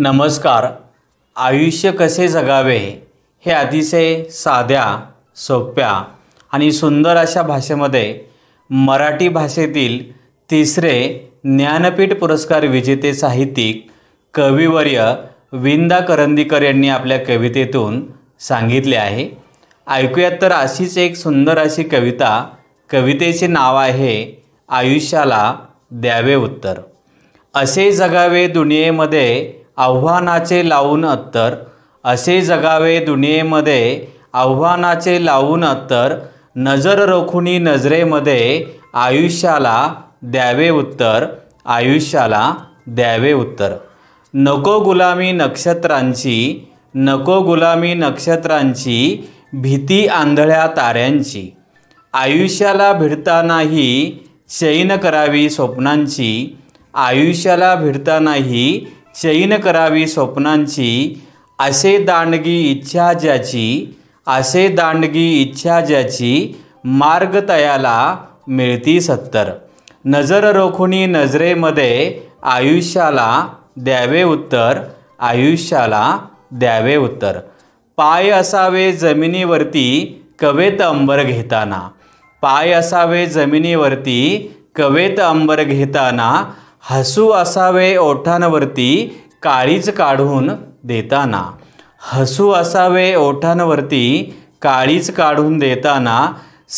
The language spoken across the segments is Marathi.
नमस्कार आयुष्य कसे जगावे हे अतिशय साध्या सोप्या आणि सुंदर अशा भाषेमध्ये मराठी भाषेतील तिसरे ज्ञानपीठ पुरस्कार विजेते साहित्यिक कविवर्य विंदा करंदीकर यांनी आपल्या कवितेतून सांगितले आहे ऐकूयात तर अशीच एक सुंदर अशी कविता कवितेचे नाव आहे आयुष्याला द्यावे उत्तर असे जगावे दुनियेमध्ये आव्हानाचे लावून अत्तर असे जगावे दुनियेमध्ये आव्हानाचे लावून अत्तर नजर रोखुनी नजरेमध्ये आयुष्याला द्यावे उत्तर आयुष्याला द्यावे उत्तर नको गुलामी नक्षत्रांची नको गुलामी नक्षत्रांची भीती आंधळ्या ताऱ्यांची आयुष्याला भिडतानाही चैन करावी स्वप्नांची आयुष्याला भिडतानाही शयीन करावी स्वप्नांची असे दांडगी इच्छा ज्याची असे दांडगी इच्छा ज्याची मार्ग तयाला मिळती सत्तर नजर रोखुनी नजरेमध्ये आयुष्याला द्यावे उत्तर आयुष्याला द्यावे उत्तर पाय असावे जमिनीवरती कवेत अंबर घेताना पाय असावे जमिनीवरती कवेत अंबर घेताना हसू असावे ओठांवरती काळीच काढून देताना हसू असावे ओठांवरती काळीच काढून देताना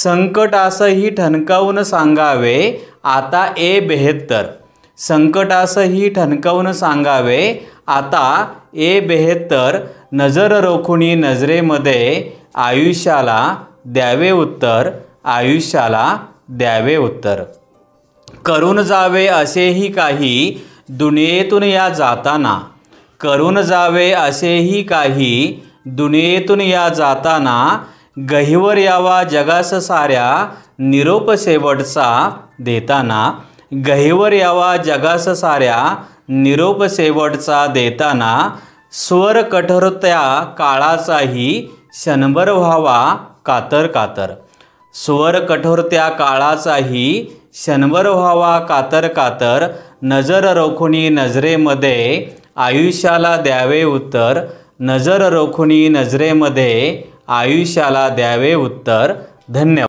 संकट असंही ठणकावून सांगावे आता ए बेहत्तर असंही ठणकावून सांगावे आता ए बेहत्तर नजर रोखुणी नजरेमध्ये आयुष्याला द्यावे उत्तर आयुष्याला द्यावे उत्तर करून जावे असेही काही दुनियेतून या जाताना करून जावे असेही काही दुनियेतून या जाताना गहिवर यावा जगास साऱ्या निरोप शेवटचा देताना गहिवर यावा जगास साऱ्या निरोप शेवटचा देताना स्वर कठोरत्या काळाचाही क्षणभर व्हावा कातर कातर स्वर कठोरत्या काळाचाही शनवर व्हावा कातर कातर नजर रोखुनी नजरेमध्ये आयुष्याला द्यावे उत्तर नजर रोखुनी नजरेमध्ये आयुष्याला द्यावे उत्तर धन्यवाद